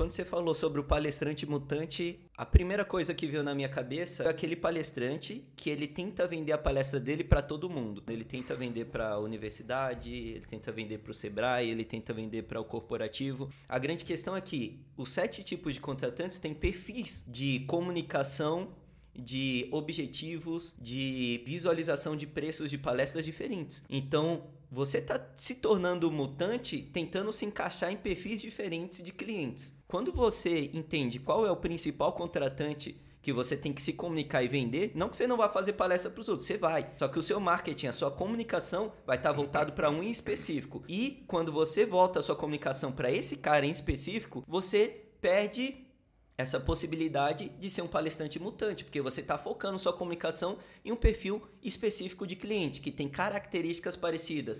Quando você falou sobre o palestrante mutante, a primeira coisa que veio na minha cabeça é aquele palestrante que ele tenta vender a palestra dele para todo mundo. Ele tenta vender para a universidade, ele tenta vender para o Sebrae, ele tenta vender para o corporativo. A grande questão é que os sete tipos de contratantes têm perfis de comunicação de objetivos, de visualização de preços de palestras diferentes. Então, você está se tornando mutante tentando se encaixar em perfis diferentes de clientes. Quando você entende qual é o principal contratante que você tem que se comunicar e vender, não que você não vá fazer palestra para os outros, você vai. Só que o seu marketing, a sua comunicação vai estar tá voltado para um em específico. E quando você volta a sua comunicação para esse cara em específico, você perde essa possibilidade de ser um palestrante mutante, porque você está focando sua comunicação em um perfil específico de cliente que tem características parecidas,